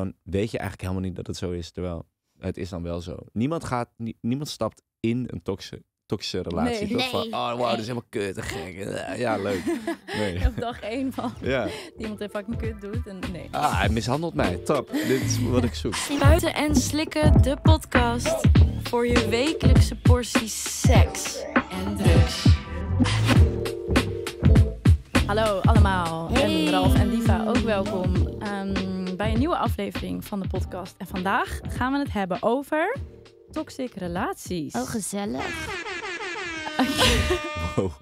zo'n weet je eigenlijk helemaal niet dat het zo is. Terwijl het is dan wel zo. Niemand, gaat, niemand stapt in een toxische, toxische relatie. Van, oh wow, dat is helemaal kut gek. Ja, leuk. Op dag één van ja. iemand een fucking kut doet. En nee. Ah, hij mishandelt mij. Top. Dit is wat ik zoek. Buiten en slikken, de podcast. Voor je wekelijkse portie seks en drugs. Hallo allemaal. Hey. En Ralf en Diva ook welkom. Ehm, bij een nieuwe aflevering van de podcast. En vandaag gaan we het hebben over toxic relaties. Oh, gezellig. Oh.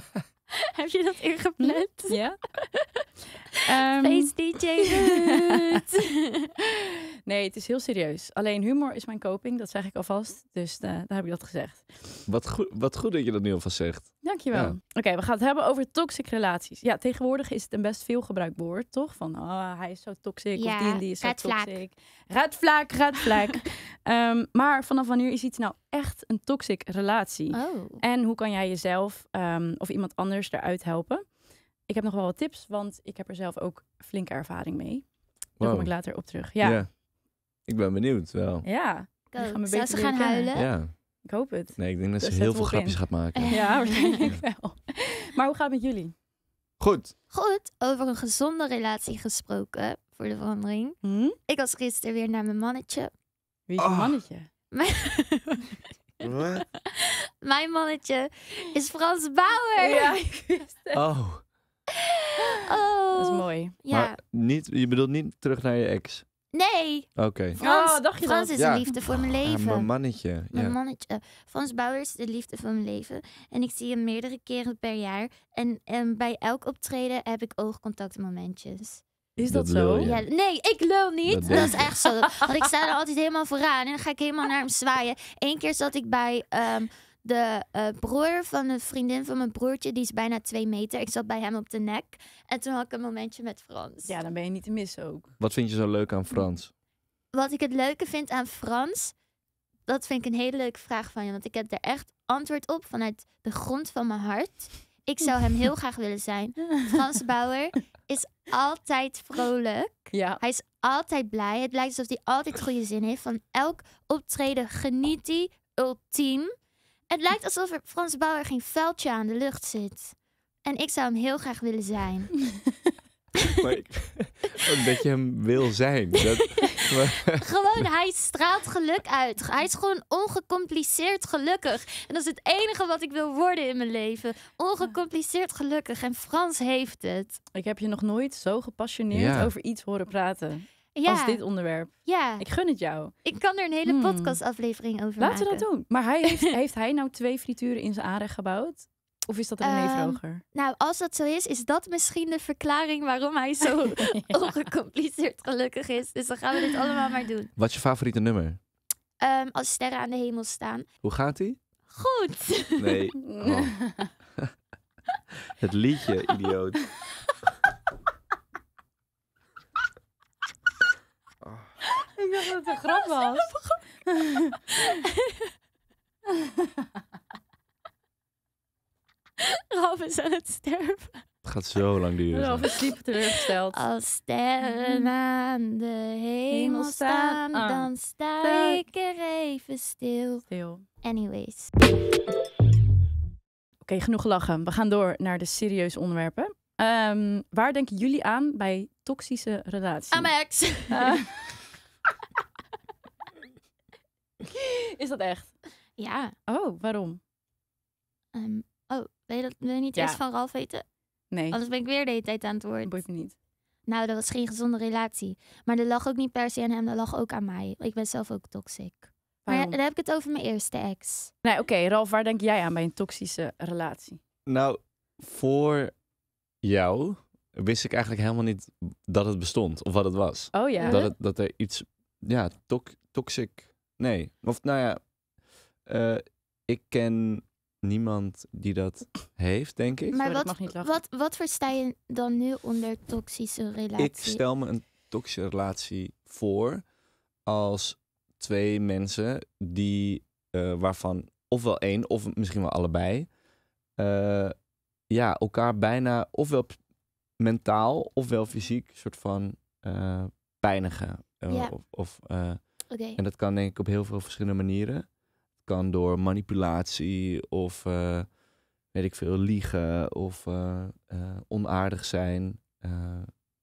Heb je dat ingepland? Ja. Um... Face DJ Nee, het is heel serieus. Alleen humor is mijn coping, dat zeg ik alvast. Dus eh, daar heb ik dat gezegd. Wat, goed, wat goed dat je dat nu alvast zegt. Dankjewel. Ja. Oké, we gaan het hebben over toxic relaties. Ja, tegenwoordig is het een best veel gebruikt woord, toch? Van oh, hij is zo toxic ja, of die en die is zo toxic. Radvlaak, radvlaak. um, ehm, maar vanaf wanneer is iets nou echt een toxic relatie? Oh. En hoe kan jij jezelf ehm, of iemand anders eruit helpen? ik heb nog wel wat tips, want ik heb er zelf ook flinke ervaring mee. Daar kom ik later op terug. Ja. ja. Ik ben benieuwd wel. Ja. Gaan Zou ze gaan huilen? Ja. Ik hoop het. Nee, ik denk dat dus ze heel veel grapjes gaat maken. Ja, waarschijnlijk wel. Maar hoe gaat het met jullie? Goed. Goed. Over een gezonde relatie gesproken, voor de verandering. Hm? Ik was gisteren weer naar mijn mannetje. Wie is je ah. mannetje? Mijn... mannetje is Frans Bauer. Ja, ik Oh. Oh. Dat is mooi. Ja. Maar niet, je bedoelt niet terug naar je ex? Nee. Oké. Okay. Frans, oh, dacht je Frans is de liefde voor mijn ah, leven. Ja, mijn mannetje. Mijn mannetje. Frans Bauer is de liefde van mijn leven. En ik zie hem meerdere keren per jaar. En, en bij elk optreden heb ik oogcontactmomentjes. Is dat, zo? Ja, nee, ik lul niet. Dat, is echt zo. Want ik sta er altijd helemaal vooraan en dan ga ik helemaal naar hem zwaaien. Eén keer zat ik bij ehm, de eh, broer van een vriendin van mijn broertje, die is bijna twee meter. Ik zat bij hem op de nek. En toen had ik een momentje met Frans. Ja, dan ben je niet te missen ook. Wat vind je zo leuk aan Frans? Wat ik het leuke vind aan Frans, dat vind ik een hele leuke vraag van je. Want ik heb er echt antwoord op vanuit de grond van mijn hart. Ik zou hem heel graag willen zijn. Frans Bauer is altijd vrolijk. Ja. Hij is altijd blij. Het lijkt alsof hij altijd goede zin heeft. Van elk optreden geniet hij ultiem. Het lijkt alsof er Frans Bauer geen vuiltje aan de lucht zit. En ik zou hem heel graag willen zijn. maar ik, oh, dat je hem wil zijn. Dat, gewoon, hij straalt geluk uit. Hij is gewoon ongecompliceerd gelukkig. En dat is het enige wat ik wil worden in mijn leven. Ongecompliceerd gelukkig. En Frans heeft het. Ik heb je nog nooit zo gepassioneerd over iets horen praten als dit onderwerp. Ja. Ik gun het jou. Ik kan er een hele hmm. podcastaflevering over Laten maken. Laten we dat doen. Maar hij heeft, heeft hij nou twee frituren in zijn aanrecht gebouwd? Of is dat een um, ehm, Nou, als dat zo is, is dat misschien de verklaring waarom hij zo ja. ongecompliceerd gelukkig is. Dus dan gaan we dit allemaal maar doen. Wat is je favoriete nummer? Ehm, als sterren aan de hemel staan. Hoe gaat hij? Goed. Nee. Oh. Het liedje, idioot. dacht dat het een grap was. Ralf is aan het sterven. Het gaat zo lang duren. Ralf is diep teleurgesteld. Als sterren mm. aan de hemel staan, ah. dan sta ik er even stil. Stil. Anyways. Oké, genoeg lachen. We gaan door naar de serieuze onderwerpen. Ehm, waar denken jullie aan bij toxische relaties? Aan mijn ah. Is dat echt? Ja. Oh, waarom? Ehm, oh, wil je, dat, niet ja. van Ralf weten? Nee. Anders ben ik weer de hele tijd aan het woord. Boeit niet. Nou, dat was geen gezonde relatie. Maar dat lag ook niet per se aan hem, dat lag ook aan mij. Ik ben zelf ook toxic. Waarom? Maar dan heb ik het over mijn eerste ex. Nee, oké. Ralf, waar denk jij aan bij een toxische relatie? Nou, voor jou wist ik eigenlijk helemaal niet dat het bestond of wat het was. Oh ja. Dat, het, dat er iets, ja, to toxic Nee. Of nou ja, eh, ik ken niemand die dat heeft, denk ik. Maar wat, wat, wat versta je dan nu onder toxische relatie? Ik stel me een toxische relatie voor als twee mensen die, uh, waarvan ofwel één of misschien wel allebei, eh, ja, elkaar bijna ofwel mentaal ofwel fysiek soort van pijnigen. Ja. Of, of en dat kan denk ik op heel veel verschillende manieren. Het kan door manipulatie of eh, weet ik veel, liegen of eh, eh, onaardig zijn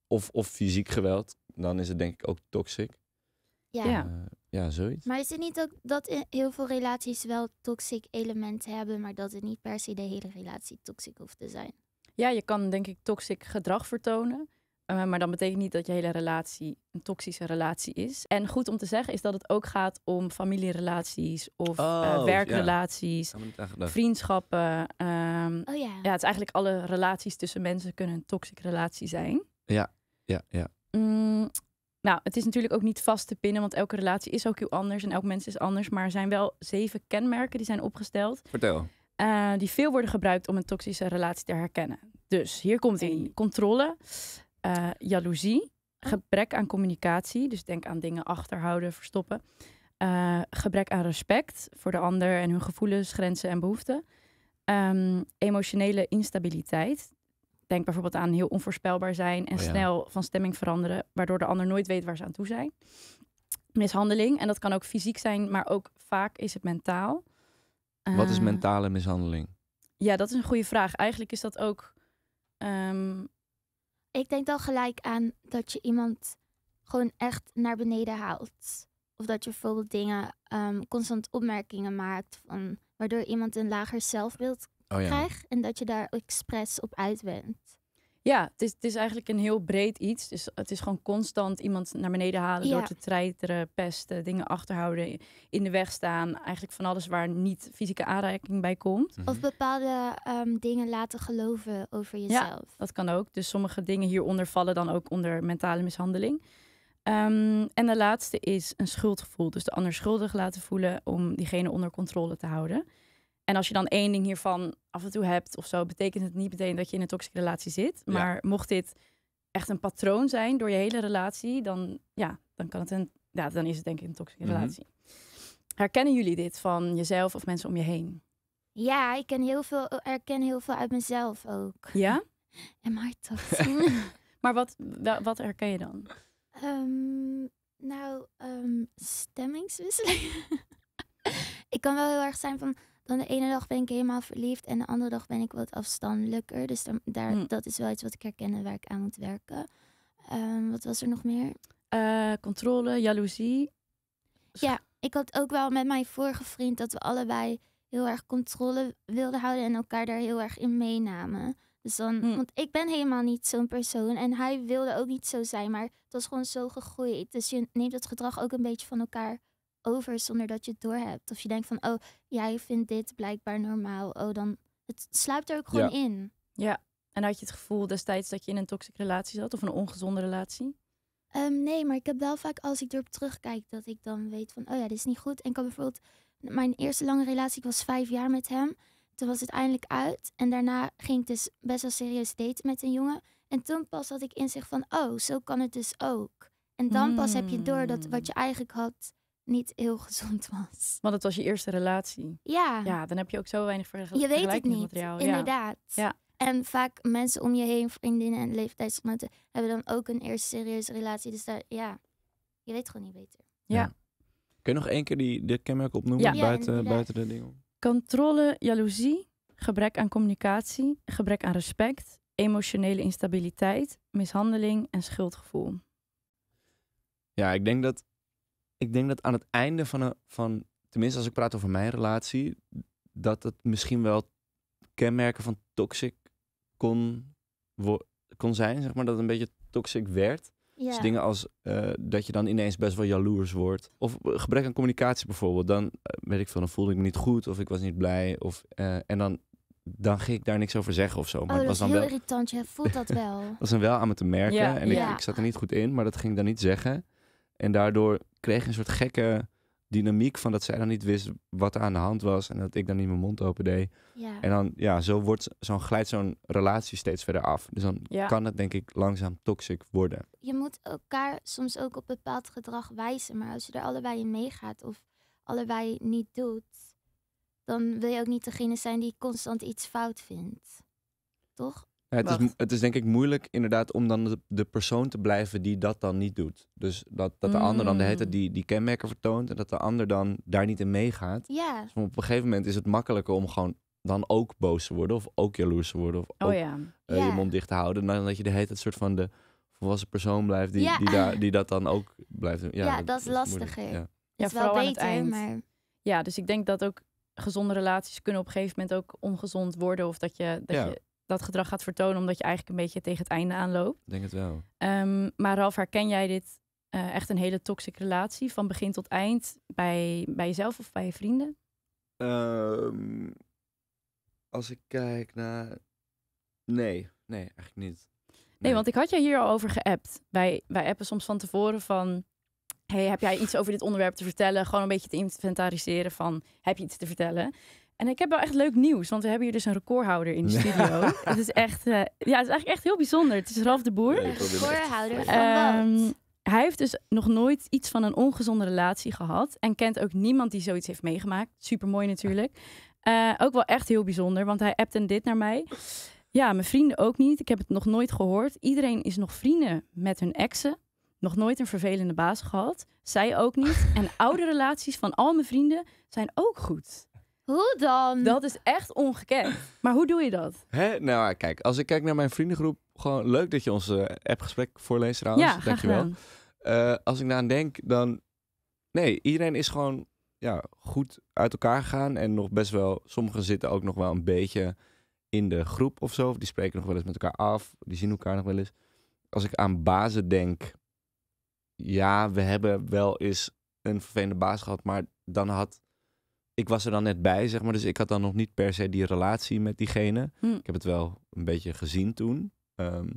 of, of fysiek geweld. Dan is het denk ik ook toxic. Ja. zoiets. Maar is het niet ook dat heel veel relaties wel toxic elementen hebben, maar dat het niet per se de hele relatie toxic hoeft te zijn? Ja, je kan denk ik toxic gedrag vertonen. Eh, maar dan betekent niet dat je hele relatie een toxische relatie is. En goed om te zeggen is dat het ook gaat om familierelaties of eh, oh, werkrelaties, vriendschappen. Ehm, oh, ja. het is eigenlijk alle relaties tussen mensen kunnen een toxic relatie zijn. Ja, ja, ja. Mm, nou, het is natuurlijk ook niet vast te pinnen, want elke relatie is ook heel anders en elk mens is anders. Maar er zijn wel zeven kenmerken die zijn opgesteld. Vertel. Eh, die veel worden gebruikt om een toxische relatie te herkennen. Dus hier komt in controle uh, jaloezie, oh. gebrek aan communicatie, dus denk aan dingen achterhouden, verstoppen, eh, gebrek aan respect voor de ander en hun gevoelens, grenzen en behoeften, ehm, emotionele instabiliteit. Denk bijvoorbeeld aan heel onvoorspelbaar zijn en oh snel van stemming veranderen, waardoor de ander nooit weet waar ze aan toe zijn. Mishandeling, en dat kan ook fysiek zijn, maar ook vaak is het mentaal. Wat is ehm, mentale mishandeling? Ja, dat is een goede vraag. Eigenlijk is dat ook ehm, ik denk dan gelijk aan dat je iemand gewoon echt naar beneden haalt. Of dat je bijvoorbeeld dingen, ehm, constant opmerkingen maakt, van, waardoor iemand een lager zelfbeeld oh krijgt en dat je daar expres op uitwendt. Ja, het is, het is eigenlijk een heel breed iets. Dus het is gewoon constant iemand naar beneden halen door te treiteren, pesten, dingen achterhouden, in de weg staan. Eigenlijk van alles waar niet fysieke aanraking bij komt. Of mhm. bepaalde ehm, dingen laten geloven over jezelf. Ja, dat kan ook. Dus sommige dingen hieronder vallen dan ook onder mentale mishandeling. Ehm, en de laatste is een schuldgevoel. Dus de ander schuldig laten voelen om diegene onder controle te houden. En als je dan één ding hiervan af en toe hebt of zo, betekent het niet meteen dat je in een toxische relatie zit. Maar mocht dit echt een patroon zijn door je hele relatie, dan, ja, dan, kan het een, ja, dan is het denk ik een toxische mhm. relatie. Herkennen jullie dit van jezelf of mensen om je heen? Ja, ik ken heel veel, oh, herken heel veel uit mezelf ook. Ja? En maar toch. maar wat, wat herken je dan? Ehm, nou, um, stemmingswisseling. ik kan wel heel erg zijn van dan de ene dag ben ik helemaal verliefd en de andere dag ben ik wat afstandelijker. Dus daar, daar hm. dat is wel iets wat ik herken waar ik aan moet werken. Ehm, wat was er nog meer? Eh, controle, jaloezie. Ja, ik had ook wel met mijn vorige vriend dat we allebei heel erg controle wilden houden en elkaar daar heel erg in meenamen. Dus dan, hm. want ik ben helemaal niet zo'n persoon en hij wilde ook niet zo zijn, maar het was gewoon zo gegroeid. Dus je neemt het gedrag ook een beetje van elkaar over zonder dat je het doorhebt. Of je denkt van, oh, jij vindt dit blijkbaar normaal. Oh, dan, het sluipt er ook gewoon in. Ja, en had je het gevoel destijds dat je in een toxische relatie zat of een ongezonde relatie? Ehm, nee, maar ik heb wel vaak als ik erop terugkijk dat ik dan weet van, oh ja, dit is niet goed. En ik had bijvoorbeeld mijn eerste lange relatie, ik was vijf jaar met hem. Toen was het eindelijk uit en daarna ging ik dus best wel serieus daten met een jongen. En toen pas had ik inzicht van, oh, zo kan het dus ook. En dan pas heb je door dat wat je hmm. eigenlijk had niet heel gezond was. Want het was je eerste relatie. Ja. Ja, dan heb je ook zo weinig vergelijking. Je weet het niet, inderdaad. Ja. En vaak mensen om je heen, vriendinnen en leeftijdsgenoten, hebben dan ook een eerste serieuze relatie. Dus daar, ja, je weet gewoon niet beter. Ja. Kun je nog één keer die, de kenmerken opnoemen buiten, buiten de dingen? Controle, jaloezie, gebrek aan communicatie, gebrek aan respect, emotionele instabiliteit, mishandeling en schuldgevoel. Ja, ik denk dat ik denk dat aan het einde van, een, van, tenminste als ik praat over mijn relatie, dat het misschien wel kenmerken van toxic kon, kon zijn, zeg maar, dat het een beetje toxic werd. Ja. Dus dingen als eh, dat je dan ineens best wel jaloers wordt. Of eh, gebrek aan communicatie bijvoorbeeld. Dan uh, weet ik van dan voelde ik me niet goed of ik was niet blij. Of, en dan, dan ging ik daar niks over zeggen of zo. Maar oh, dat was dan heel irritant. Je voelt dat wel. dat was dan wel aan me te merken. Ja. En Ik, ik zat er niet goed in, maar dat ging ik dan niet zeggen. En daardoor kreeg een soort gekke dynamiek van dat zij dan niet wist wat er aan de hand was en dat ik dan niet mijn mond open deed. Ja. En dan, ja, zo, wordt, zo'n glijdt zo'n relatie steeds verder af. Dus dan kan het denk ik langzaam toxic worden. Je moet elkaar soms ook op bepaald gedrag wijzen, maar als je er allebei in meegaat of allebei niet doet, dan wil je ook niet degene zijn die constant iets fout vindt. Toch? het, is, het, is, denk ik moeilijk inderdaad om dan de, persoon te blijven die dat dan niet doet. Dus dat, dat de ander dan de hele mm. die, die kenmerken vertoont en dat de ander dan daar niet in meegaat. Ja. Dus op een gegeven moment is het makkelijker om gewoon dan ook boos te worden of ook jaloers te worden of oh, ja. Eh, je mond dicht te houden. Dan dat je de hele tijd soort van de volwassen persoon blijft die, die, daar, die dat dan ook blijft doen. Ja, dat, is lastig. Ja, vooral is wel beter, Ja, dus ik denk dat ook gezonde relaties kunnen op een gegeven moment ook ongezond worden. Of dat je, dat je dat gedrag gaat vertonen, omdat je eigenlijk een beetje tegen het einde aanloopt. Ik denk het wel. Ehm, maar Ralf, herken jij dit eh, echt een hele toxische relatie van begin tot eind bij, bij jezelf of bij je vrienden? Ehm, als ik kijk naar. Nee, nee, eigenlijk niet. Nee, want ik had je hier al over geappt. Wij, wij appen soms van tevoren van. Hey, heb jij iets over dit onderwerp te vertellen? Gewoon een beetje te inventariseren van heb je iets te vertellen? En ik heb wel echt leuk nieuws, want we hebben hier dus een recordhouder in de studio. het is echt, eh, ja, het is eigenlijk echt heel bijzonder. Het is Ralf de Boer. recordhouder van ehm, wat. hij heeft dus nog nooit iets van een ongezonde relatie gehad. En kent ook niemand die zoiets heeft meegemaakt. Supermooi natuurlijk. Eh, ook wel echt heel bijzonder, want hij appt en dit naar mij. Ja, mijn vrienden ook niet. Ik heb het nog nooit gehoord. Iedereen is nog vrienden met hun exen. Nog nooit een vervelende baas gehad. Zij ook niet. En oude relaties van al mijn vrienden zijn ook goed. Hoe dan? Dat is echt ongekend. Maar hoe doe je dat? Hè? Nou, kijk, als ik kijk naar mijn vriendengroep, gewoon leuk dat je ons eh, appgesprek voorleest trouwens. Ja, Dankjewel. Uh, als ik daaraan denk, dan. Nee, iedereen is gewoon ja, goed uit elkaar gegaan. En nog best wel. Sommigen zitten ook nog wel een beetje in de groep of zo. die spreken nog wel eens met elkaar af. Die zien elkaar nog wel eens. Als ik aan bazen denk. Ja, we hebben wel eens een vervelende baas gehad. Maar dan had ik was er dan net bij, zeg maar. Dus ik had dan nog niet per se die relatie met diegene. Hm. Ik heb het wel een beetje gezien toen. Ehm,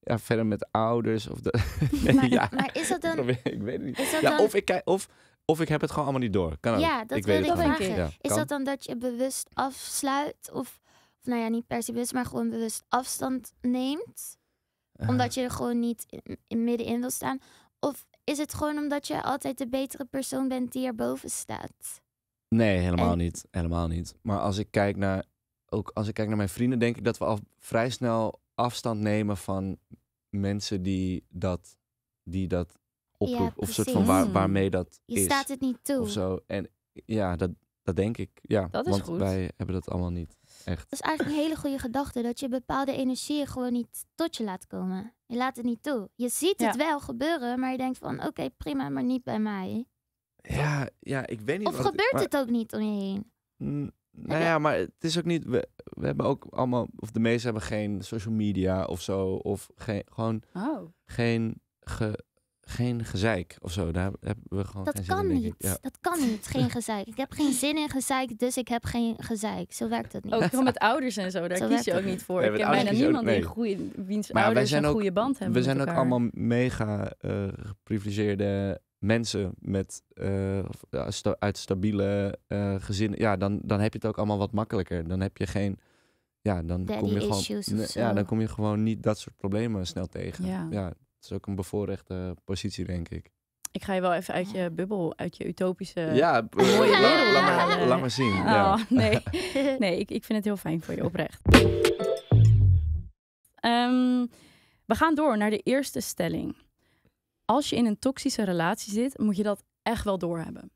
ja, verder met ouders of de. maar, ja. maar, is dat dan? ik weet het niet. Ja, of, ik of, of ik heb het gewoon allemaal niet door. Kan ja, dat ik wil ik vragen. is dat dan dat je bewust afsluit? Of, of nou ja, niet per se bewust, maar gewoon bewust afstand neemt? Eh. Omdat je er gewoon niet in, in middenin wil staan? Of is het gewoon omdat je altijd de betere persoon bent die erboven staat? Nee, helemaal niet. Helemaal niet. Maar als ik kijk naar ook als ik kijk naar mijn vrienden, denk ik dat we al vrij snel afstand nemen van mensen die dat, die dat oproepen. of soort van hmm. waarmee dat Je is. Je staat het niet toe. En ja, dat, dat denk ik. Ja, want wij hebben dat allemaal niet. Echt. Dat is eigenlijk een hele goede gedachte. Dat je bepaalde energieën gewoon niet tot je laat komen. Je laat het niet toe. Je ziet het wel gebeuren, maar je denkt van oké, prima, maar niet bij mij. Ja, ja ik weet niet. Of gebeurt het ook niet om je heen? nou ja, maar het is ook niet. We, we, hebben ook allemaal, of de meesten hebben geen social media of zo, of geen, gewoon oh. geen, ge, geen gezeik of zo. Daar hebben we gewoon. Dat kan niet. Dat kan niet. Geen gezeik. Ik heb geen zin in gezeik, dus ik heb geen gezeik. Zo werkt dat niet. Ook gewoon met ouders en zo. Daar kies je ook niet voor. ik heb bijna niemand die goede, wiens ouders een goede band hebben. We zijn ook allemaal mega uh, geprivilegeerde mensen met, eh, uit stabiele eh, gezinnen, ja, dan, dan heb je het ook allemaal wat makkelijker. Dan heb je geen. Ja, dan kom je gewoon. Ja, dan kom je gewoon niet dat soort problemen snel tegen. Ja. het is ook een bevoorrechte positie, denk ik. Ik ga je wel even uit je oh. bubbel, uit je utopische ja, eh, mooie wereld laat, laat, zien. Oh, Nee, nee ik, ik vind het heel fijn voor je, oprecht. Ehm, we gaan door naar de eerste stelling als je in een toxische relatie zit, moet je dat echt wel doorhebben.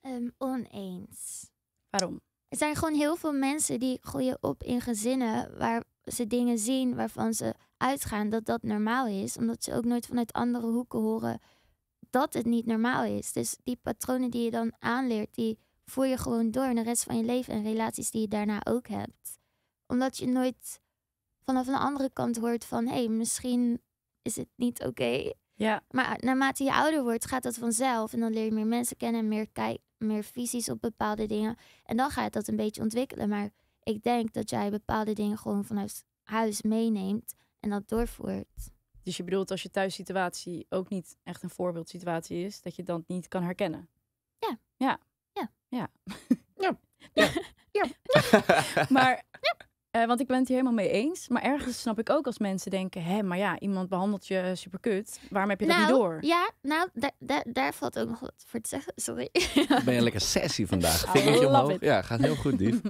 Um, oneens. Waarom? Er zijn gewoon heel veel mensen die groeien op in gezinnen waar ze dingen zien waarvan ze uitgaan dat dat normaal is, omdat ze ook nooit vanuit andere hoeken horen dat het niet normaal is. Dus die patronen die je dan aanleert, die voer je gewoon door in de rest van je leven en relaties die je daarna ook hebt. Omdat je nooit vanaf een andere kant hoort van hé, hey, misschien is het niet oké. Ja. Maar eh, naarmate je ouder wordt, gaat dat vanzelf. En dan leer je meer mensen kennen en meer, kijk, meer visies op bepaalde dingen. En dan gaat dat een beetje ontwikkelen. Maar ik denk dat jij bepaalde dingen gewoon vanuit huis meeneemt en dat doorvoert. Dus je bedoelt als je thuissituatie ook niet echt een voorbeeldsituatie is, dat je dat niet kan herkennen? Ja. Ja. Ja. Ja. ja. ja. ja. maar eh, want ik ben het hier helemaal mee eens. Maar ergens snap ik ook als mensen denken: hé, maar ja, iemand behandelt je super kut. Waarom heb je dat niet nou, door? Ja, nou, daar daar valt ook nog wat voor te zeggen. Sorry. Ben je lekker sessie vandaag? Vingertje oh, omhoog. Ja, gaat heel goed, dief.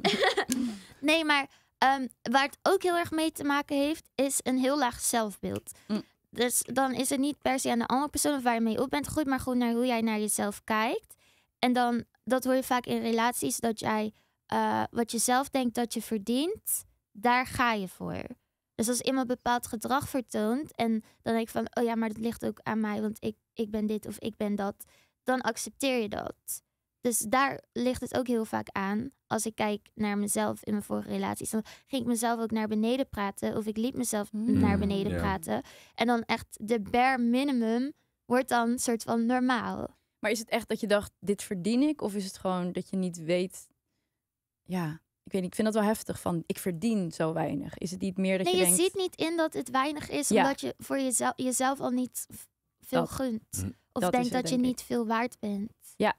nee, maar ehm, waar het ook heel erg mee te maken heeft, is een heel laag zelfbeeld. Mm. Dus dan is het niet per se aan de andere persoon of waar je mee op bent goed, maar gewoon naar hoe jij naar jezelf kijkt. En dan, dat hoor je vaak in relaties, dat jij eh, wat je zelf denkt dat je verdient daar ga je voor. Dus als iemand bepaald gedrag vertoont en dan denk ik van, oh ja, maar dat ligt ook aan mij, want ik, ik ben dit of ik ben dat, dan accepteer je dat. Dus daar ligt het ook heel vaak aan. Als ik kijk naar mezelf in mijn vorige relaties, dan ging ik mezelf ook naar beneden praten of ik liet mezelf hmm. naar hmm, beneden praten. En dan echt de bare minimum wordt dan een soort van normaal. Maar is het echt dat je dacht, dit verdien ik? Of is het gewoon dat je niet weet, ja, ik weet niet, ik vind dat wel heftig van ik verdien zo weinig. Is het niet meer dat nee, je, je ziet niet in dat het weinig is, omdat je voor jezelf, jezelf al niet veel dat, gunt. Hm. Of denkt dat je niet veel waard bent. Ja.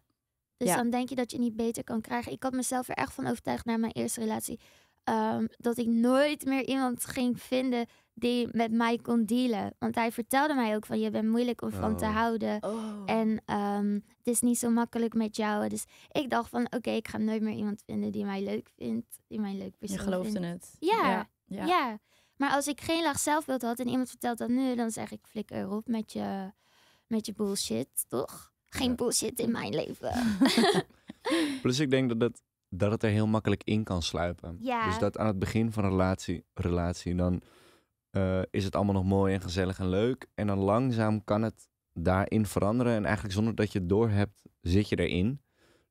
Dus dan denk je dat je niet beter kan krijgen. Ik had mezelf er echt van overtuigd na mijn eerste relatie. Ehm, dat ik nooit meer iemand ging vinden die met mij kon dealen. Want hij vertelde mij ook van je bent moeilijk om van te oh. houden. Oh. En ehm, het is niet zo makkelijk met jou. Dus ik dacht van oké, ik ga nooit meer iemand vinden die mij leuk vindt. Die mij leuk persoon Je geloofde vindt. het. Ja, ja, ja, Maar als ik geen laag zelfbeeld had en iemand vertelt dat nu, dan zeg ik flikker erop met je, met je bullshit, toch? Geen bullshit in mijn leven. Plus ik denk dat het, dat het er heel makkelijk in kan sluipen. Dus dat aan het begin van een relatie, relatie dan eh, is het allemaal nog mooi en gezellig en leuk. En dan langzaam kan het daarin veranderen. En eigenlijk zonder dat je het doorhebt, zit je erin.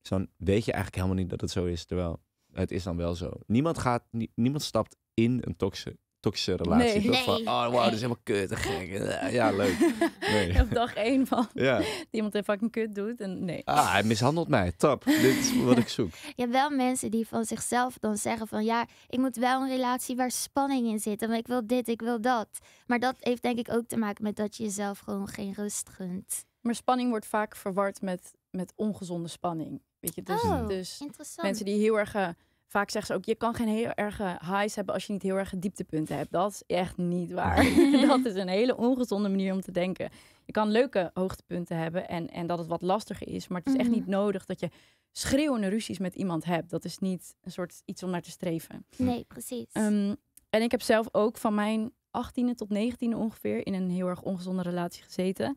Dus dan weet je eigenlijk helemaal niet dat het zo is. Terwijl het is dan wel zo. Niemand, gaat, niemand stapt in een toxische toxische relatie. Van, oh wow, dat is helemaal kut gek. Ja, leuk. Op dag één van ja. die iemand een fucking kut doet. En nee. Ah, hij mishandelt mij. Tap. Dit is wat ik zoek. Je hebt wel mensen die van zichzelf dan zeggen van ja, ik moet wel een relatie waar spanning in zit. En ik wil dit, ik wil dat. Maar dat heeft denk ik ook te maken met dat je zelf gewoon geen rust gunt. Maar spanning wordt vaak verward met, met ongezonde spanning. Weet je, dus, oh, dus mensen die heel erg eh, Vaak zeggen ze ook, je kan geen heel erge eh, highs hebben als je niet heel erg dieptepunten hebt. Dat is echt niet waar. dat is een hele ongezonde manier om te denken. Je kan leuke hoogtepunten hebben en, en dat het wat lastiger is. Maar het is echt mhm. niet nodig dat je schreeuwende ruzies met iemand hebt. Dat is niet een soort iets om naar te streven. Nee, precies. Ehm, en ik heb zelf ook van mijn 18e tot 19e ongeveer in een heel erg ongezonde relatie gezeten.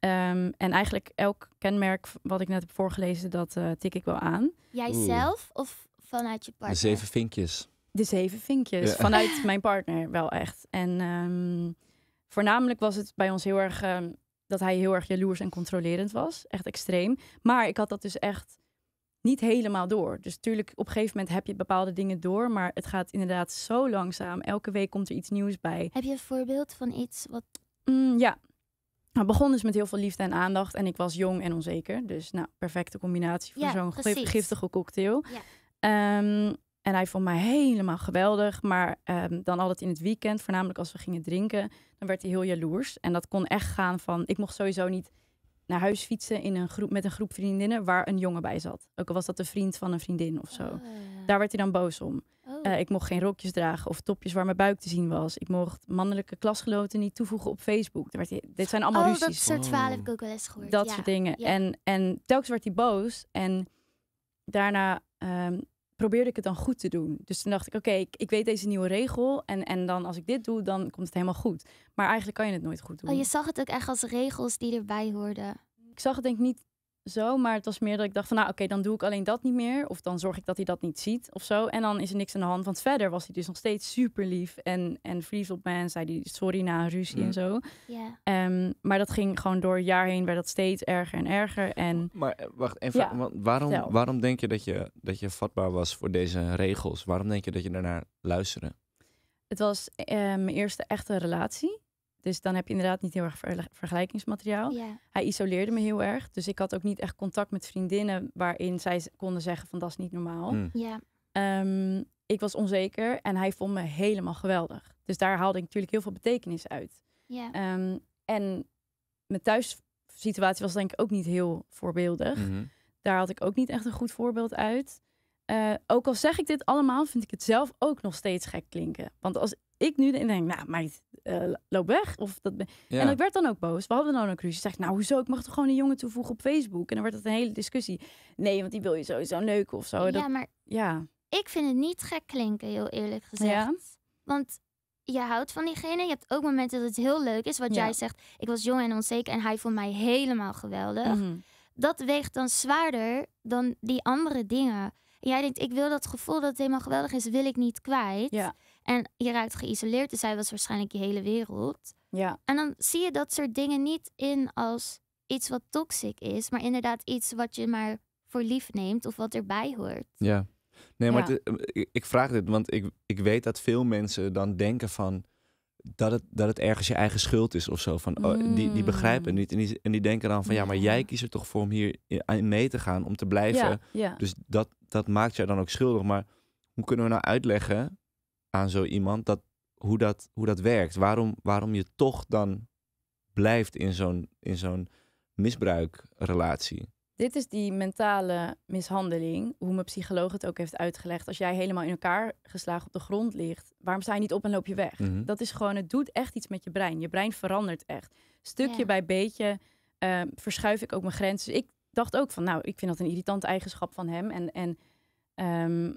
Ehm, en eigenlijk elk kenmerk wat ik net heb voorgelezen, dat eh, tik ik wel aan. zelf? of Vanuit je partner. De zeven vinkjes. De zeven vinkjes. Vanuit mijn partner wel echt. En ehm, voornamelijk was het bij ons heel erg ehm, dat hij heel erg jaloers en controlerend was. Echt extreem. Maar ik had dat dus echt niet helemaal door. Dus natuurlijk, op een gegeven moment heb je bepaalde dingen door. Maar het gaat inderdaad zo langzaam. Elke week komt er iets nieuws bij. Heb je een voorbeeld van iets wat. Mm, ja. Het begon dus met heel veel liefde en aandacht. En ik was jong en onzeker. Dus nou, perfecte combinatie voor zo'n giftige cocktail. Ja. Ehm, en hij vond mij helemaal geweldig. Maar um, dan altijd in het weekend, voornamelijk als we gingen drinken, dan werd hij heel jaloers. En dat kon echt gaan van, ik mocht sowieso niet naar huis fietsen in een groep, met een groep vriendinnen waar een jongen bij zat. Ook al was dat de vriend van een vriendin of zo. Ah. Daar werd hij dan boos om. Oh. Eh, ik mocht geen rokjes dragen of topjes waar mijn buik te zien was. Ik mocht mannelijke klasgenoten niet toevoegen op Facebook. Daar werd hij, dit zijn allemaal oh, ruzies. dat soort verhalen heb ik oh. ook wel eens gehoord. Dat soort dingen. En, en telkens werd hij boos en daarna ehm, probeerde ik het dan goed te doen. Dus toen dacht ik, oké, ik, ik, weet deze nieuwe regel. En, en dan als ik dit doe, dan komt het helemaal goed. Maar eigenlijk kan je het nooit goed doen. Oh, je zag het ook echt als regels die erbij hoorden. Ik zag het denk ik niet zo. Maar het was meer dat ik dacht van nou oké, dan doe ik alleen dat niet meer. Of dan zorg ik dat hij dat niet ziet of zo. En dan is er niks aan de hand. Want verder was hij dus nog steeds super lief en, en op mij. En zei die sorry na een ruzie en mm. zo. Yeah. maar dat ging gewoon door jaar heen werd dat steeds erger en erger. En, maar eh, wacht even, waarom, waarom denk je dat, je dat je vatbaar was voor deze regels? Waarom denk je dat je daarnaar luisterde? Het was eh, mijn eerste echte relatie. Dus dan heb je inderdaad niet heel erg vergelijkingsmateriaal. Hij isoleerde me heel erg. Dus ik had ook niet echt contact met vriendinnen waarin zij konden zeggen van dat is niet normaal. Mm. ik was onzeker en hij vond me helemaal geweldig. Dus daar haalde ik natuurlijk heel veel betekenis uit. Ja. Ehm, en mijn thuissituatie was denk ik ook niet heel voorbeeldig. Mhm. Daar had ik ook niet echt een goed voorbeeld uit. Eh, ook al zeg ik dit allemaal, vind ik het zelf ook nog steeds gek klinken. Want als ik nu denk, nou meid, eh, loop weg. Of dat En ik werd dan ook boos. We hadden dan een cruise. Zegt, nou hoezo, ik mag toch gewoon een jongen toevoegen op Facebook? En dan werd het een hele discussie. Nee, want die wil je sowieso neuken of zo. Ja, maar ja. ik vind het niet gek klinken, heel eerlijk gezegd. Want je houdt van diegene. Je hebt ook momenten dat het heel leuk is. Wat jij zegt, ik was jong en onzeker en hij vond mij helemaal geweldig. Mhm. Dat weegt dan zwaarder dan die andere dingen. En jij denkt, ik wil dat gevoel dat het helemaal geweldig is, wil ik niet kwijt. Ja. En je raakt geïsoleerd, dus zij was waarschijnlijk je hele wereld. Ja. En dan zie je dat soort dingen niet in als iets wat toxic is, maar inderdaad iets wat je maar voor lief neemt of wat erbij hoort. Ja. Nee, maar eh, ik vraag dit, want ik, ik weet dat veel mensen dan denken van dat het, dat het ergens je eigen schuld is of zo. Van, oh, die, die hmm. begrijpen niet. En die, en die denken dan van ja. maar jij kiest er toch voor om hier mee te gaan, om te blijven. Ja, dus dat, dat maakt jou dan ook schuldig. Maar hoe kunnen we nou uitleggen aan zo iemand, dat, hoe, dat, hoe dat werkt. Waarom, waarom je toch dan blijft in zo'n, in zo'n misbruikrelatie. Dit is die mentale mishandeling, hoe mijn psycholoog het ook heeft uitgelegd. Als jij helemaal in elkaar geslagen op de grond ligt, waarom sta je niet op en loop je weg? Mhm. Dat is gewoon, het doet echt iets met je brein. Je brein verandert echt. Stukje bij beetje ehm, verschuif ik ook mijn grenzen. ik dacht ook van, nou, ik vind dat een irritante eigenschap van hem. En, en ehm,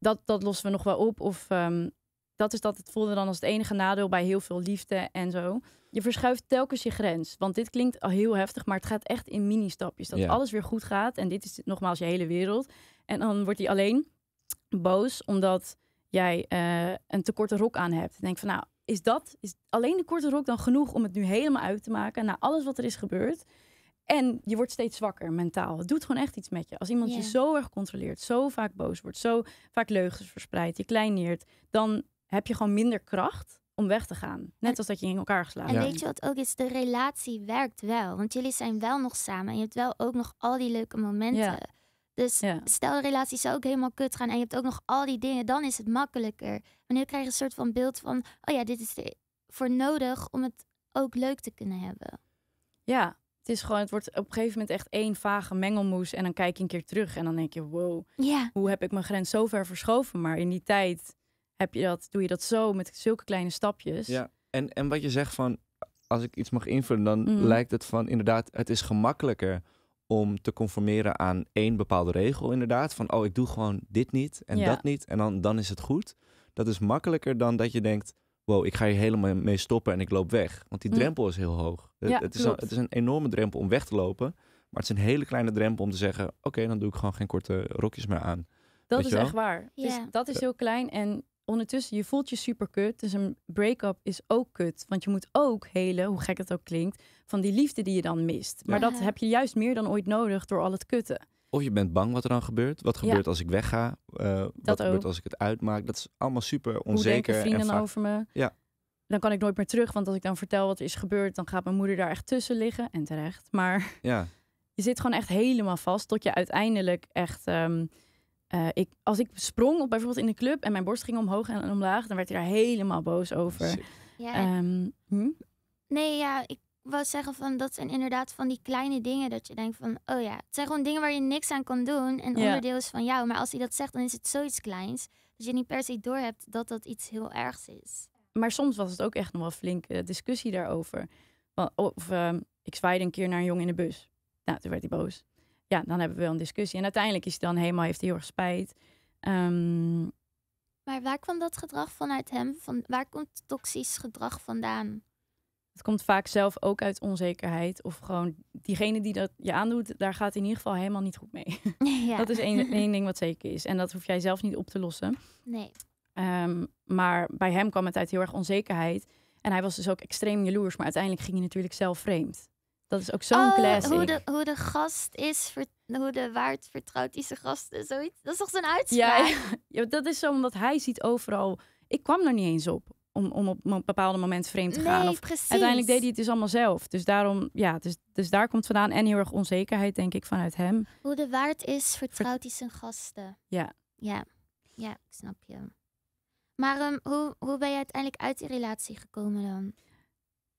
dat, dat lossen we nog wel op. Of ehm, dat is dat het voelde dan als het enige nadeel bij heel veel liefde en zo. Je verschuift telkens je grens. Want dit klinkt al heel heftig, maar het gaat echt in mini-stapjes. Dat alles weer goed gaat. En dit is nogmaals je hele wereld. En dan wordt hij alleen boos omdat jij eh, een te korte rok aan hebt. En denk van nou, is dat, is alleen de korte rok dan genoeg om het nu helemaal uit te maken? Na alles wat er is gebeurd. En je wordt steeds zwakker mentaal. Het doet gewoon echt iets met je. Als iemand je zo erg controleert, zo vaak boos wordt, zo vaak leugens verspreidt, je kleineert, dan heb je gewoon minder kracht om weg te gaan. Net als dat je in elkaar geslagen En weet je wat ook is? De relatie werkt wel. Want jullie zijn wel nog samen. En je hebt wel ook nog al die leuke momenten. Dus stel de relatie zou ook helemaal kut gaan. En je hebt ook nog al die dingen. Dan is het makkelijker. Maar nu krijg je een soort van beeld van... Oh ja, dit is voor nodig om het ook leuk te kunnen hebben. Ja, het is gewoon, het wordt op een gegeven moment echt één vage mengelmoes. En dan kijk je een keer terug en dan denk je, wow, hoe heb ik mijn grens zo ver verschoven? Maar in die tijd heb je dat, doe je dat zo met zulke kleine stapjes. Ja, en, en wat je zegt van, als ik iets mag invullen, dan mhm. lijkt het van, inderdaad, het is gemakkelijker om te conformeren aan één bepaalde regel, inderdaad. Van, oh, ik doe gewoon dit niet en dat niet en dan, dan is het goed. Dat is makkelijker dan dat je denkt, ik ga hier helemaal mee stoppen en ik loop weg. Want die mm. drempel is heel hoog. het, is een, het, is een, enorme drempel om weg te lopen. Maar het is een hele kleine drempel om te zeggen, oké, dan doe ik gewoon geen korte rokjes meer aan. Dat is echt waar. dat is heel klein en ondertussen, je voelt je super kut. Dus een break-up is ook kut. Want je moet ook helen, hoe gek het ook klinkt, van die liefde die je dan mist. Maar dat heb je juist meer dan ooit nodig door al het kutten. Of je bent bang wat er dan gebeurt. Wat gebeurt als ik wegga? Eh, wat gebeurt als ik het uitmaak? Dat is allemaal super onzeker. Hoe denken vrienden en vaak... over me? Ja. Dan kan ik nooit meer terug, want als ik dan vertel wat er is gebeurd, dan gaat mijn moeder daar echt tussen liggen. En terecht. Maar ja. je zit gewoon echt helemaal vast tot je uiteindelijk echt... Ehm, eh, ik, als ik sprong op bijvoorbeeld in de club en mijn borst ging omhoog en omlaag, dan werd hij daar helemaal boos over. Ja. Ehm, hm? Nee, ja, ik wou zeggen van dat zijn inderdaad van die kleine dingen dat je denkt van oh ja, het zijn gewoon dingen waar je niks aan kan doen en onderdeel is van jou. Maar als hij dat zegt, dan is het zoiets kleins dat je niet per se doorhebt dat dat iets heel ergs is. Maar soms was het ook echt nog wel flinke discussie daarover. Of ehm, ik zwaaide een keer naar een jongen in de bus. Nou, toen werd hij boos. Ja, dan hebben we wel een discussie. En uiteindelijk is hij dan helemaal, heeft hij heel erg spijt. Ehm, maar waar kwam dat gedrag vanuit hem? Van, waar komt toxisch gedrag vandaan? Het komt vaak zelf ook uit onzekerheid. Of gewoon diegene die dat je aandoet, daar gaat in ieder geval helemaal niet goed mee. Dat is één, ding wat zeker is. En dat hoef jij zelf niet op te lossen. Nee. Ehm, maar bij hem kwam het uit heel erg onzekerheid. En hij was dus ook extreem jaloers. Maar uiteindelijk ging hij natuurlijk zelf vreemd. Dat is ook zo'n oh, classic. Hoe de, hoe de gast is, hoe de waard vertrouwt die zijn gasten, zoiets. Dat is toch zo'n uitspraak? Ja, dat is zo omdat hij ziet overal... Ik kwam er niet eens op om, op een bepaald moment vreemd te gaan. of, Uiteindelijk deed hij het dus allemaal zelf. Dus daarom, ja, dus, dus daar komt vandaan. En heel erg onzekerheid, denk ik, vanuit hem. Hoe de waard is, vertrouwt hij zijn gasten. Ja. Ja, ja ik snap je. Maar ehm, hoe, hoe ben je uiteindelijk uit die relatie gekomen dan?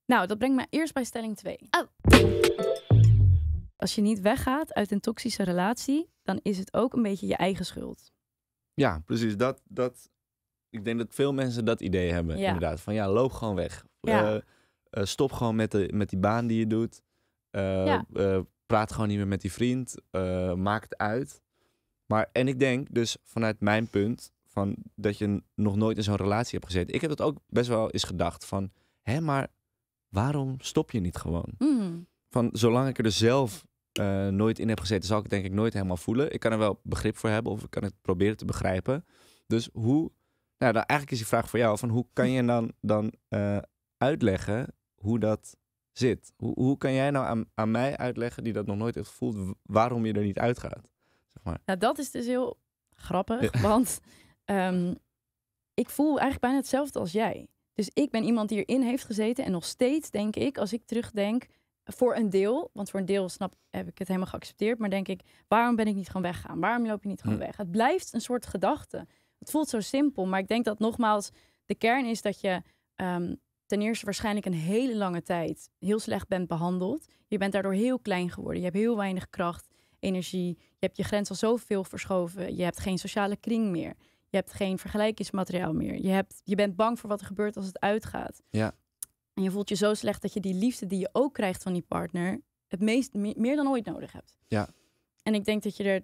Nou, dat brengt me eerst bij stelling 2. Oh. Als je niet weggaat uit een toxische relatie, dan is het ook een beetje je eigen schuld. Ja, precies. Dat, dat ik denk dat veel mensen dat idee hebben, inderdaad. Van ja, loop gewoon weg. Eh, eh, stop gewoon met, de, met die baan die je doet. Eh, praat gewoon niet meer met die vriend. maak het uit. Maar, en ik denk dus vanuit mijn punt, van dat je nog nooit in zo'n relatie hebt gezeten. Ik heb dat ook best wel eens gedacht van, hè, maar waarom stop je niet gewoon? Mm. Van zolang ik er dus zelf nooit in heb gezeten, zal ik het denk ik nooit helemaal voelen. Ik kan er wel begrip voor hebben of ik kan het proberen te begrijpen. Dus hoe nou, eigenlijk is die vraag voor jou: van hoe kan je dan, dan eh, uitleggen hoe dat zit? Hoe, hoe kan jij nou aan, aan mij uitleggen, die dat nog nooit heeft gevoeld, waarom je er niet uitgaat? Zeg maar. Nou, dat is dus heel grappig, want ehm, ik voel eigenlijk bijna hetzelfde als jij. Dus ik ben iemand die erin heeft gezeten en nog steeds denk ik, als ik terugdenk, voor een deel, want voor een deel snap, heb ik het helemaal geaccepteerd, maar denk ik, waarom ben ik niet gewoon weggaan? Waarom loop je niet gewoon hm. weg? Het blijft een soort gedachte. Het voelt zo simpel, maar ik denk dat nogmaals de kern is dat je ehm, ten eerste waarschijnlijk een hele lange tijd heel slecht bent behandeld. Je bent daardoor heel klein geworden. Je hebt heel weinig kracht, energie. Je hebt je grens al zoveel verschoven. Je hebt geen sociale kring meer. Je hebt geen vergelijkingsmateriaal meer. Je, hebt, je bent bang voor wat er gebeurt als het uitgaat. Ja. En je voelt je zo slecht dat je die liefde die je ook krijgt van die partner het meest meer dan ooit nodig hebt. Ja. En ik denk dat je er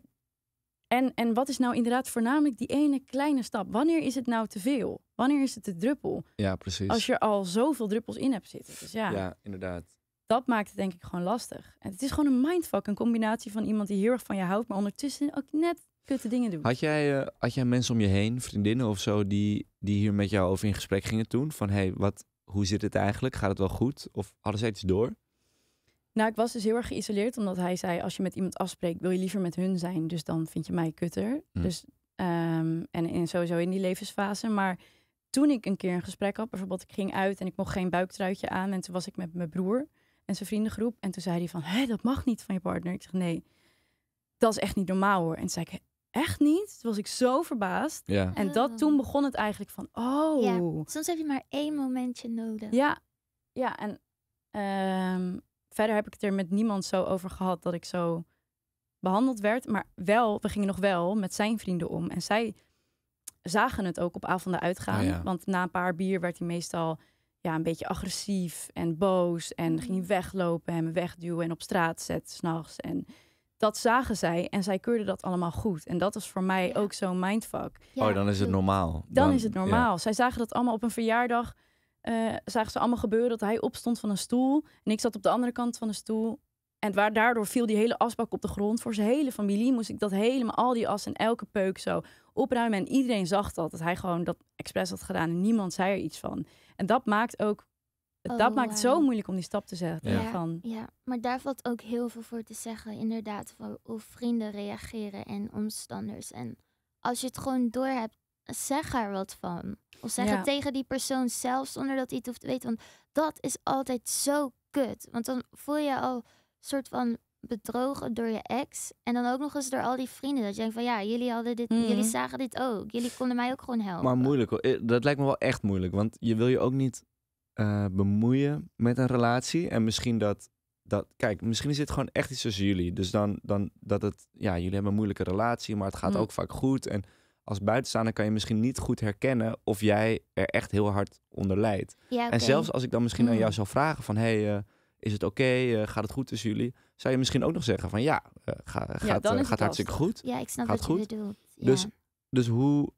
en, en wat is nou inderdaad voornamelijk die ene kleine stap? Wanneer is het nou te veel? Wanneer is het de druppel? Ja, precies. Als je al zoveel druppels in hebt zitten. Dus ja, ja inderdaad. Dat maakt het denk ik gewoon lastig. En het is gewoon een mindfuck. Een combinatie van iemand die heel erg van je houdt, maar ondertussen ook net kutte dingen doet. Had jij, eh, had jij mensen om je heen, vriendinnen of zo, die, die hier met jou over in gesprek gingen toen? Van hey, wat, hoe zit het eigenlijk? Gaat het wel goed? Of hadden ze iets door? Nou, ik was dus heel erg geïsoleerd, omdat hij zei: als je met iemand afspreekt, wil je liever met hun zijn, dus dan vind je mij kutter. Mm. Dus, ehm, en, in sowieso in die levensfase. Maar toen ik een keer een gesprek had, bijvoorbeeld, ik ging uit en ik mocht geen buiktruitje aan, en toen was ik met mijn broer en zijn vriendengroep, en toen zei hij: van, Hé, dat mag niet van je partner. Ik zeg: Nee, dat is echt niet normaal hoor. En toen zei ik: echt niet. Toen was ik zo verbaasd. En dat, ah. toen begon het eigenlijk van, oh. Ja, soms heb je maar één momentje nodig. Ja, ja en ehm, verder heb ik het er met niemand zo over gehad dat ik zo behandeld werd. Maar wel, we gingen nog wel met zijn vrienden om. En zij zagen het ook op avonden uitgaan. Oh Want na een paar bier werd hij meestal ja, een beetje agressief en boos. En mm. ging weglopen, en me wegduwen en op straat zetten s'nachts. En dat zagen zij en zij keurden dat allemaal goed. En dat was voor mij ook zo'n mindfuck. Oh, dan is het normaal. dan is het normaal. Zij zagen dat allemaal op een verjaardag uh, zagen ze allemaal gebeuren dat hij opstond van een stoel. En ik zat op de andere kant van de stoel. En waar, daardoor viel die hele asbak op de grond. Voor zijn hele familie moest ik dat helemaal, al die as en elke peuk zo opruimen. En iedereen zag dat, dat hij gewoon dat expres had gedaan. En niemand zei er iets van. En dat maakt ook oh, dat maakt het zo moeilijk om die stap te zetten. Ja. Van. ja, maar daar valt ook heel veel voor te zeggen, inderdaad, van hoe vrienden reageren en omstanders. En als je het gewoon door hebt, zeg er wat van. Of zeg het tegen die persoon zelf zonder dat hij het hoeft te weten. Want dat is altijd zo kut. Want dan voel je al soort van bedrogen door je ex. En dan ook nog eens door al die vrienden. Dat je denkt van ja, jullie hadden dit, jullie mhm. zagen dit ook. Jullie konden mij ook gewoon helpen. Maar moeilijk hoor. Eh, dat lijkt me wel echt moeilijk. Want je wil je ook niet eh, bemoeien met een relatie. En misschien dat. Dat, kijk, misschien is dit gewoon echt iets tussen jullie. Dus dan, dan dat het, ja, jullie hebben een moeilijke relatie, maar het gaat ook vaak goed. En als buitenstaander kan je misschien niet goed herkennen of jij er echt heel hard onder lijdt. Ja, En zelfs als ik dan misschien aan jou mm. zou vragen van hey, eh, is het oké? Eh, gaat het goed tussen jullie? Zou je misschien ook nog zeggen van ja, uh, gaat, gaat het hartstikke goed. Ja, ik snap gaat wat goed. je bedoelt. Dus, dus hoe...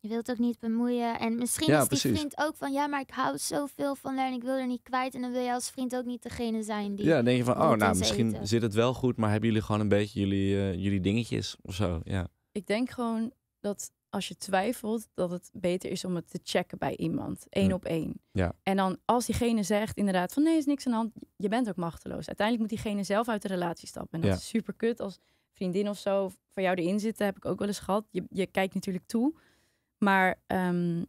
Je wilt ook niet bemoeien. En misschien is die precies. vriend ook van ja, maar ik hou zoveel van en ik wil er niet kwijt. En dan wil je als vriend ook niet degene zijn die. Ja, dan denk je van oh, nou misschien zit het wel goed, maar hebben jullie gewoon een beetje jullie, jullie dingetjes of zo? Ja. Ik denk gewoon dat als je twijfelt, dat het beter is om het te checken bij iemand, één op één. Ja. En dan als diegene zegt inderdaad van nee, is niks aan de hand, je bent ook machteloos. Uiteindelijk moet diegene zelf uit de relatie stappen. En dat is super kut als vriendin of zo van jou erin zitten, heb ik ook wel eens gehad. Je, je kijkt natuurlijk toe. Maar ehm,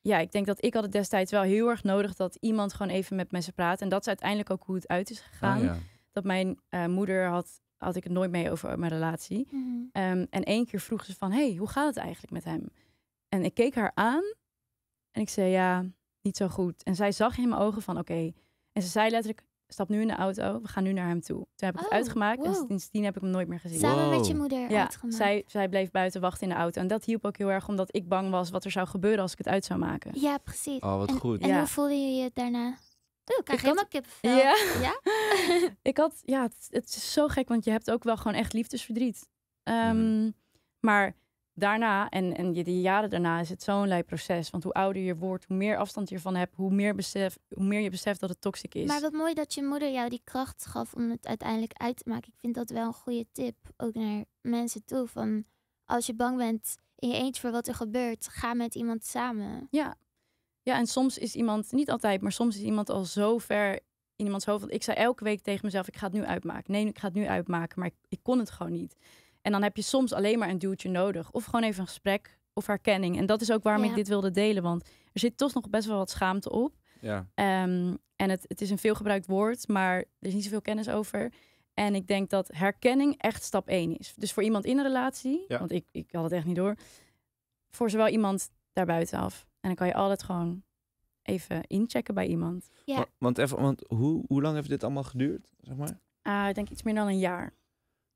ja, ik denk dat ik had het destijds wel heel erg nodig dat iemand gewoon even met mensen praat. En dat is uiteindelijk ook hoe het uit is ah, gegaan. ja. Dat mijn eh, moeder had had ik het nooit mee over mijn relatie. Mhm. Ehm, en één keer vroeg ze van, hey, hoe gaat het eigenlijk met hem? En ik keek haar aan en ik zei, ja, niet zo goed. En zij zag in mijn ogen van, oké. En ze zei letterlijk, stap nu in de auto, we gaan nu naar hem toe. Toen heb ik het oh, uitgemaakt wow. en sindsdien heb ik hem nooit meer gezien. Samen met je moeder ja, Zij, zij bleef buiten wachten in de auto. En dat hielp ook heel erg, omdat ik bang was wat er zou gebeuren als ik het uit zou maken. Ja, precies. Oh, wat goed. En hoe voelde je je daarna? Oh, ik krijg ik helemaal had... kippenvel. Ja? ja? ik had, ja, het, is zo gek, want je hebt ook wel gewoon echt liefdesverdriet. Ehm, mhm. Maar daarna en, en die jaren daarna is het zo'n lei proces. Want hoe ouder je wordt, hoe meer afstand je ervan hebt, hoe meer, besef, hoe meer je beseft dat het toxic is. Maar wat mooi dat je moeder jou die kracht gaf om het uiteindelijk uit te maken. Ik vind dat wel een goede tip, ook naar mensen toe. Van als je bang bent in je eentje voor wat er gebeurt, ga met iemand samen. Ja, ja, en soms is iemand, niet altijd, maar soms is iemand al zo ver in iemands hoofd. ik zei elke week tegen mezelf, ik ga het nu uitmaken. Nee, ik ga het nu uitmaken, maar ik, ik kon het gewoon niet. En dan heb je soms alleen maar een duwtje nodig. Of gewoon even een gesprek of herkenning. En dat is ook waarom ik dit wilde delen. Want er zit toch nog best wel wat schaamte op. Ja. Ehm, en het, het is een veelgebruikt woord, maar er is niet zoveel kennis over. En ik denk dat herkenning echt stap één is. Dus voor iemand in een relatie, want ik, ik had het echt niet door. Voor zowel iemand daarbuitenaf. En dan kan je altijd gewoon even inchecken bij iemand. Ja. want, even, want hoe, hoe lang heeft dit allemaal geduurd, zeg maar? Uh, ik denk iets meer dan een jaar.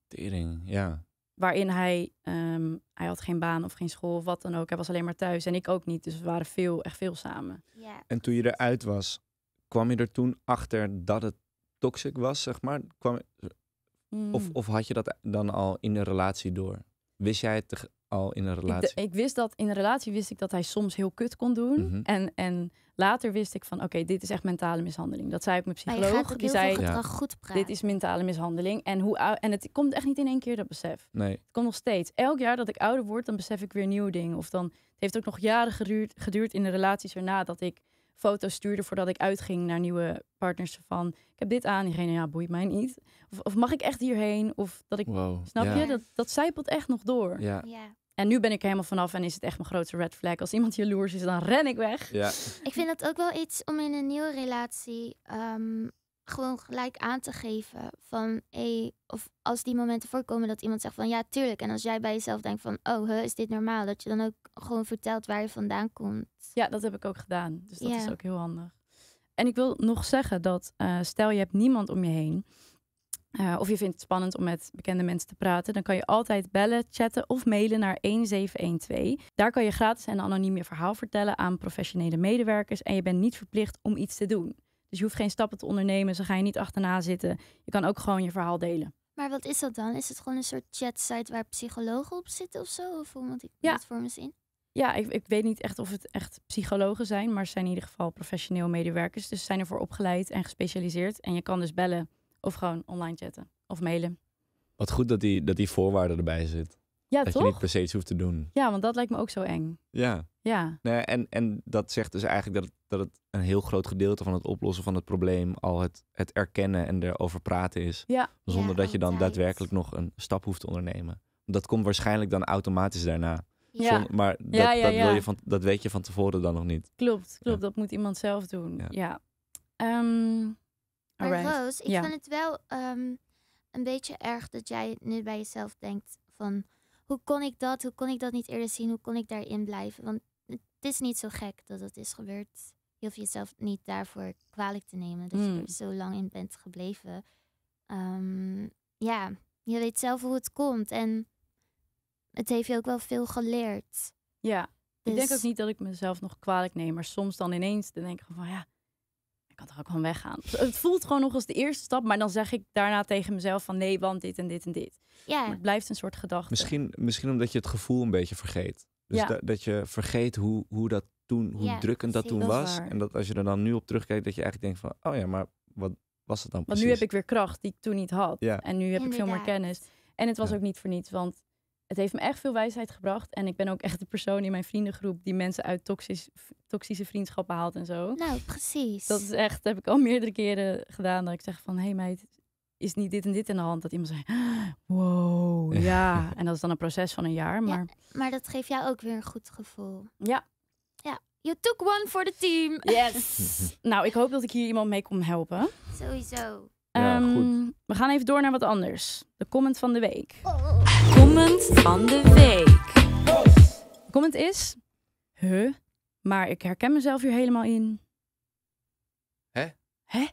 Tering, ja. Waarin hij, ehm, hij had geen baan of geen school of wat dan ook. Hij was alleen maar thuis en ik ook niet. Dus we waren veel, echt veel samen. Ja. En toen je eruit was, kwam je er toen achter dat het toxic was, zeg maar? Kwam, mm. of, of had je dat dan al in de relatie door? Wist jij het in een relatie? Ik, wist dat in een relatie wist ik dat hij soms heel kut kon doen. Mhm. en, en later wist ik van oké, dit is echt mentale mishandeling. Dat zei ik mijn psycholoog. die zei ja. goed Dit is mentale mishandeling. En, hoe, en het komt echt niet in één keer dat besef. Nee. Het komt nog steeds. Elk jaar dat ik ouder word, dan besef ik weer nieuwe dingen. Of dan het heeft ook nog jaren geduurd, geduurd in de relaties erna dat ik foto's stuurde voordat ik uitging naar nieuwe partners van ik heb dit aan, diegene ja boeit mij niet. Of, mag ik echt hierheen? Of dat ik snap je dat dat zijpelt echt nog door. Ja. Yeah. En nu ben ik er helemaal vanaf en is het echt mijn grote red flag. Als iemand jaloers is, dan ren ik weg. Ja. Ik vind dat ook wel iets om in een nieuwe relatie ehm, gewoon gelijk aan te geven. Van, hey, of als die momenten voorkomen dat iemand zegt van ja, tuurlijk. En als jij bij jezelf denkt van, oh, is dit normaal? Dat je dan ook gewoon vertelt waar je vandaan komt. Ja, dat heb ik ook gedaan. Dus dat is ook heel handig. En ik wil nog zeggen dat, eh, stel je hebt niemand om je heen eh, of je vindt het spannend om met bekende mensen te praten, dan kan je altijd bellen, chatten of mailen naar 1712. Daar kan je gratis en anoniem je verhaal vertellen aan professionele medewerkers en je bent niet verplicht om iets te doen. Dus je hoeft geen stappen te ondernemen, ze gaan je niet achterna zitten. Je kan ook gewoon je verhaal delen. Maar wat is dat dan? Is het gewoon een soort chatsite waar psychologen op zitten of zo? Of hoe moet ik dat voor me zien? Ja, ik, ik, weet niet echt of het echt psychologen zijn, maar ze zijn in ieder geval professioneel medewerkers. Dus ze zijn ervoor opgeleid en gespecialiseerd. En je kan dus bellen of gewoon online chatten of mailen. Wat goed dat die, dat die voorwaarde erbij zit. Ja, dat je niet per se iets hoeft te doen. Ja, want dat lijkt me ook zo eng. Ja. ja. en, en dat zegt dus eigenlijk dat het, dat het een heel groot gedeelte van het oplossen van het probleem al het, het erkennen en erover praten is. Ja. Zonder dat je dan daadwerkelijk nog een stap hoeft te ondernemen. Dat komt waarschijnlijk dan automatisch daarna. Ja. maar dat, dat, wil je van, dat weet je van tevoren dan nog niet. Klopt, klopt. Dat moet iemand zelf doen. Ja. Um, ik vind het wel ehm, een beetje erg dat jij nu bij jezelf denkt van... Hoe kon ik dat? Hoe kon ik dat niet eerder zien? Hoe kon ik daarin blijven? Want het is niet zo gek dat dat is gebeurd. Je hoeft jezelf niet daarvoor kwalijk te nemen. Dat je er hmm. zo lang in bent gebleven. Ehm, ja, je weet zelf hoe het komt. En het heeft je ook wel veel geleerd. Ja, ik denk ook dus niet dat ik mezelf nog kwalijk neem. Maar soms dan ineens dan denk ik van ja, ik kan er ook gewoon weggaan. Het voelt gewoon nog als de eerste stap, maar dan zeg ik daarna tegen mezelf van nee, want dit en dit en dit. Ja. het blijft een soort gedachte. Misschien, misschien omdat je het gevoel een beetje vergeet. Dus ja. dat je vergeet hoe, hoe dat toen, hoe drukkend dat toen was. En dat als je er dan nu op terugkijkt, dat je eigenlijk denkt van, oh ja, maar wat was het dan precies? Want nu heb ik weer kracht die ik toen niet had. Ja. En nu heb ik veel meer kennis. En het was ook niet voor niets, want het heeft me echt veel wijsheid gebracht. En ik ben ook echt de persoon in mijn vriendengroep die mensen uit toxisch, toxische vriendschappen haalt en zo. Nou, precies. Dat is echt, heb ik al meerdere keren gedaan. Dat ik zeg van, hé hey meid, is niet dit en dit in de hand? Dat iemand zei, wow, ja. en dat is dan een proces van een jaar. Maar, maar dat geeft jou ook weer een goed gevoel. Ja. Ja, you took one for the team. Yes. nou, ik hoop dat ik hier iemand mee kon helpen. Sowieso. Ehm, we gaan even door naar wat anders. De comment van de week. Comment van de week. De comment is... Huh? Maar ik herken mezelf hier helemaal in. Hè? Hè?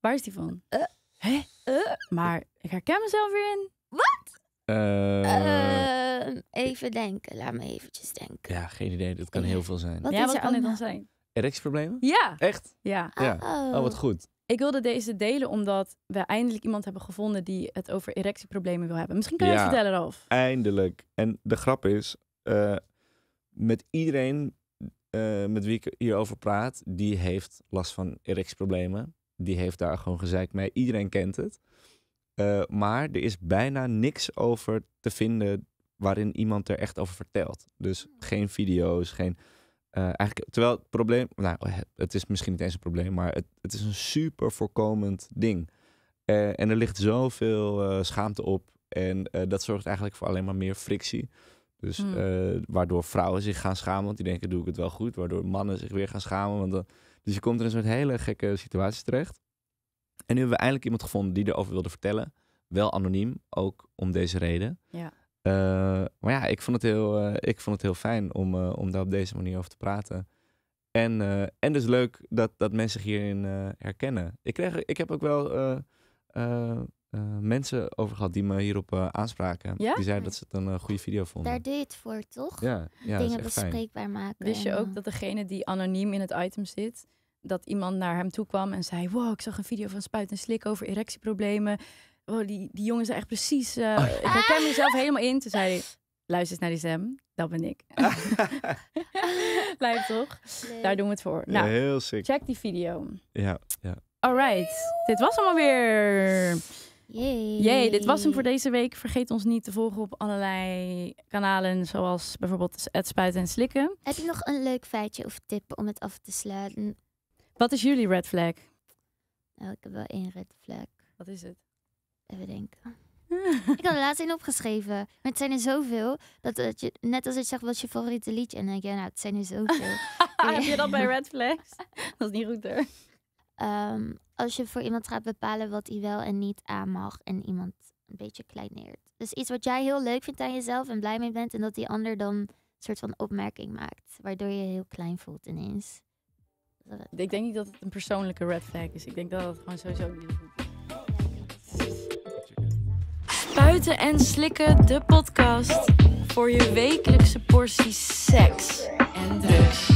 Waar is die van? Uh. Hè? Maar ik herken mezelf weer in. Wat? Uh, even denken, laat me eventjes denken. Ja, geen idee. Dat kan heel veel zijn. Wat ja, wat kan het dan zijn? Erectieproblemen? Ja. Echt? Ja. ja. Oh, oh wat goed. Ik wilde deze delen omdat we eindelijk iemand hebben gevonden die het over erectieproblemen wil hebben. Misschien kan je het vertellen, Ralf. Eindelijk. En de grap is, eh, met iedereen eh, met wie ik hierover praat, die heeft last van erectieproblemen. Die heeft daar gewoon gezeik mee. Iedereen kent het. Eh, maar er is bijna niks over te vinden waarin iemand er echt over vertelt. Dus hmm. geen video's, geen eh, eigenlijk, terwijl het probleem, nou, eh, het is misschien niet eens een probleem, maar het, het is een super voorkomend ding. Eh, en er ligt zoveel schaamte op. En dat zorgt eigenlijk voor alleen maar meer frictie. Dus hmm. waardoor vrouwen zich gaan schamen, want die denken: doe ik het wel goed? Waardoor mannen zich weer gaan schamen. Want dus je komt in een soort hele gekke situatie terecht. En nu hebben we eindelijk iemand gevonden die erover wilde vertellen. Wel anoniem, ook om deze reden. Ja. Eh, maar ja, ik vond het heel, eh, ik vond het heel fijn om, eh, om daar op deze manier over te praten. En, en dus leuk dat, dat mensen zich hierin herkennen. Ik, kreeg, ik heb ook wel mensen over gehad die me hierop aanspraken. Die zeiden dat ze het een goede video vonden. Daar deed het voor, toch? Ja, Dingen bespreekbaar maken. Wist je ook dat degene die anoniem in het item zit, dat iemand naar hem toe kwam en zei: Wow, ik zag een video van Spuit en Slik over erectieproblemen oh, die, die jongen zijn echt precies... Eh, oh, ik herken mezelf helemaal in. Toen zei hij, luister eens naar die stem. Dat ben ik. Lijkt toch? Daar doen we het voor. Nou, heel sick. check die video. Ja, ja. Alright, dit was hem alweer. Jee. dit was hem voor deze week. Vergeet ons niet te volgen op allerlei kanalen, zoals bijvoorbeeld het spuiten en slikken. Heb je nog een leuk feitje of tip om het af te sluiten? Wat is jullie red flag? Nou, ik heb wel één red flag. Wat is het? Even denken. ik had er laatst in opgeschreven. Maar het zijn er zoveel. Dat, dat je, net als ik zeg, wat is je favoriete liedje? En dan denk je, ja, nou, het zijn er zoveel. Heb je dat bij Red Flags? Dat is niet goed hoor. Ehm, als je voor iemand gaat bepalen wat hij wel en niet aan mag. En iemand een beetje kleineert. Dus iets wat jij heel leuk vindt aan jezelf en blij mee bent. En dat die ander dan een soort van opmerking maakt. Waardoor je, je heel klein voelt ineens. Ik denk niet dat het een persoonlijke red flag is. Ik denk dat het gewoon sowieso niet is. Spuiten en Slikken, de podcast. Voor je wekelijkse portie seks en drugs.